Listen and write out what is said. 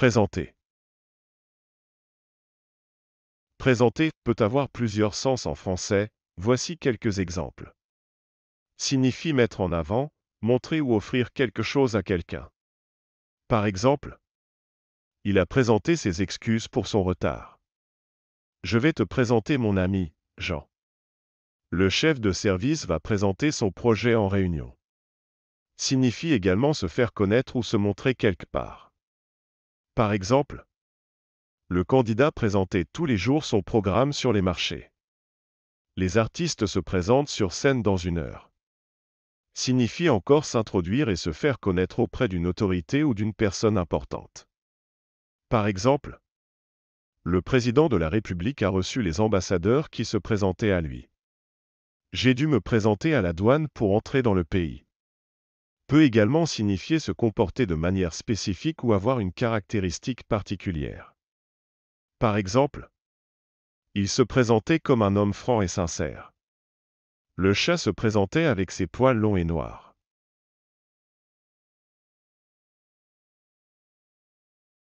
Présenter. Présenter peut avoir plusieurs sens en français, voici quelques exemples. Signifie mettre en avant, montrer ou offrir quelque chose à quelqu'un. Par exemple, il a présenté ses excuses pour son retard. Je vais te présenter mon ami, Jean. Le chef de service va présenter son projet en réunion. Signifie également se faire connaître ou se montrer quelque part. Par exemple, le candidat présentait tous les jours son programme sur les marchés. Les artistes se présentent sur scène dans une heure. Signifie encore s'introduire et se faire connaître auprès d'une autorité ou d'une personne importante. Par exemple, le président de la République a reçu les ambassadeurs qui se présentaient à lui. J'ai dû me présenter à la douane pour entrer dans le pays peut également signifier se comporter de manière spécifique ou avoir une caractéristique particulière. Par exemple, il se présentait comme un homme franc et sincère. Le chat se présentait avec ses poils longs et noirs.